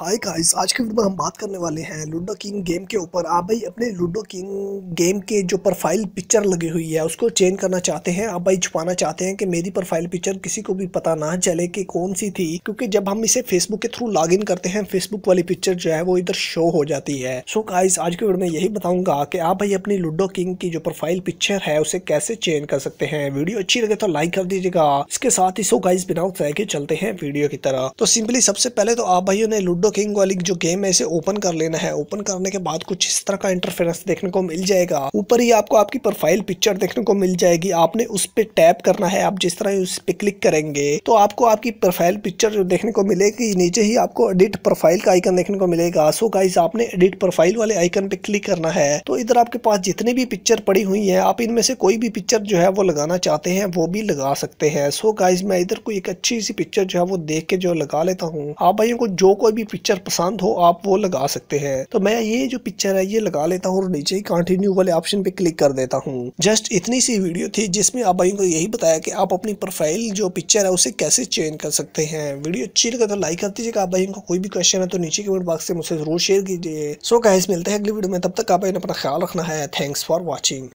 hi guys आज के video में हम बात करने वाले हैं लूडो किंग गेम के ऊपर आप भाई अपने लूडो किंग गेम के जो प्रोफाइल पिक्चर लगी हुई है उसको चेंज करना चाहते हैं आप भाई छुपाना चाहते हैं कि मेरी प्रोफाइल पिक्चर किसी को भी पता ना चले कि कौन सी थी क्योंकि जब हम इसे फेसबुक के थ्रू लॉग करते हैं फेसबुक वाली पिक्चर जो है वो इधर शो हो जाती है सो so आज के वीडियो में यही बताऊंगा कि आप भाई अपनी लूडो किंग की जो प्रोफाइल पिक्चर है उसे कैसे चेंज कर सकते हैं वीडियो अच्छी लगे तो लाइक कर दीजिएगा इसके साथ ही सो गाइज बिना चलते हैं वीडियो की तरह तो सिंपली सबसे पहले तो आप भाइयों ने लूडो लूडो किंग वाली जो गेम है इसे ओपन कर लेना है ओपन करने के बाद कुछ इस तरह का इंटरफेरेंस देखने को मिल जाएगा ऊपर ही आपको आपकी प्रोफाइल पिक्चर देखने को मिल जाएगी आपने उस पर टैप करना है आप जिस तरह उस पर क्लिक करेंगे तो आपको आपकी प्रोफाइल पिक्चर देखने को मिलेगी नीचे ही आपको एडिट प्रोफाइल का आइकन देखने को मिलेगा सो गाइज आपने एडिट प्रोफाइल वाले आइकन पे क्लिक करना है तो इधर आपके पास जितने भी पिक्चर पड़ी हुई है आप इनमें से कोई भी पिक्चर जो है वो लगाना चाहते हैं वो भी लगा सकते हैं सो गाइज मैं इधर कोई एक अच्छी सी पिक्चर जो है वो देख के जो लगा लेता हूँ आप भाइयों को जो कोई भी पिक्चर पसंद हो आप वो लगा सकते हैं तो मैं ये जो पिक्चर है ये लगा लेता हूँ और नीचे ही कंटिन्यू वाले ऑप्शन पे क्लिक कर देता हूँ जस्ट इतनी सी वीडियो थी जिसमें आप भाई को यही बताया कि आप अपनी प्रोफाइल जो पिक्चर है उसे कैसे चेंज कर सकते हैं वीडियो अच्छी लगे तो लाइक कर दीजिएगा आप भाई को कोई भी क्वेश्चन है तो नीचे कमेंट बॉक्स से मुझसे जरूर शेयर कीजिए सो कैसे मिलते हैं अगली वीडियो में तब तक आप अपना ख्याल रखना है थैंक्स फॉर वॉचिंग